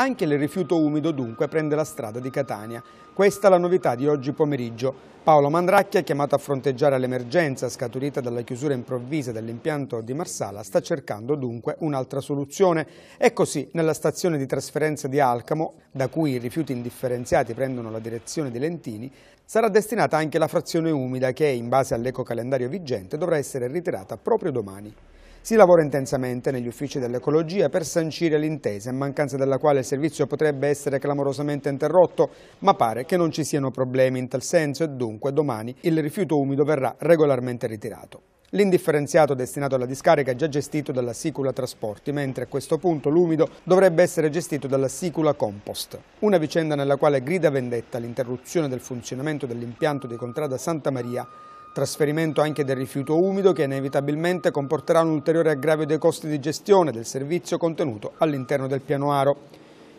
Anche il rifiuto umido dunque prende la strada di Catania. Questa è la novità di oggi pomeriggio. Paolo Mandracchia, chiamato a fronteggiare l'emergenza scaturita dalla chiusura improvvisa dell'impianto di Marsala, sta cercando dunque un'altra soluzione. E così, nella stazione di trasferenza di Alcamo, da cui i rifiuti indifferenziati prendono la direzione di Lentini, sarà destinata anche la frazione umida che, in base all'ecocalendario vigente, dovrà essere ritirata proprio domani. Si lavora intensamente negli uffici dell'ecologia per sancire l'intesa, in mancanza della quale il servizio potrebbe essere clamorosamente interrotto, ma pare che non ci siano problemi in tal senso e dunque domani il rifiuto umido verrà regolarmente ritirato. L'indifferenziato destinato alla discarica è già gestito dalla Sicula Trasporti, mentre a questo punto l'umido dovrebbe essere gestito dalla Sicula Compost. Una vicenda nella quale grida vendetta l'interruzione del funzionamento dell'impianto di Contrada Santa Maria trasferimento anche del rifiuto umido che inevitabilmente comporterà un ulteriore aggravio dei costi di gestione del servizio contenuto all'interno del piano Aro.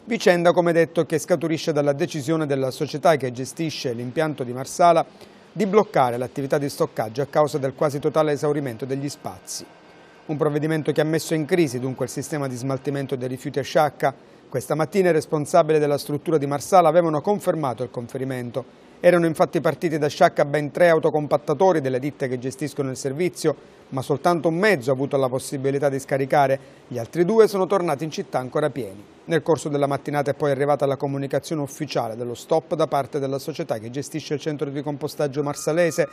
Vicenda, come detto, che scaturisce dalla decisione della società che gestisce l'impianto di Marsala di bloccare l'attività di stoccaggio a causa del quasi totale esaurimento degli spazi. Un provvedimento che ha messo in crisi dunque il sistema di smaltimento dei rifiuti a Sciacca. Questa mattina i responsabili della struttura di Marsala avevano confermato il conferimento erano infatti partiti da Sciacca ben tre autocompattatori delle ditte che gestiscono il servizio, ma soltanto un mezzo ha avuto la possibilità di scaricare, gli altri due sono tornati in città ancora pieni. Nel corso della mattinata è poi arrivata la comunicazione ufficiale dello stop da parte della società che gestisce il centro di compostaggio marsalese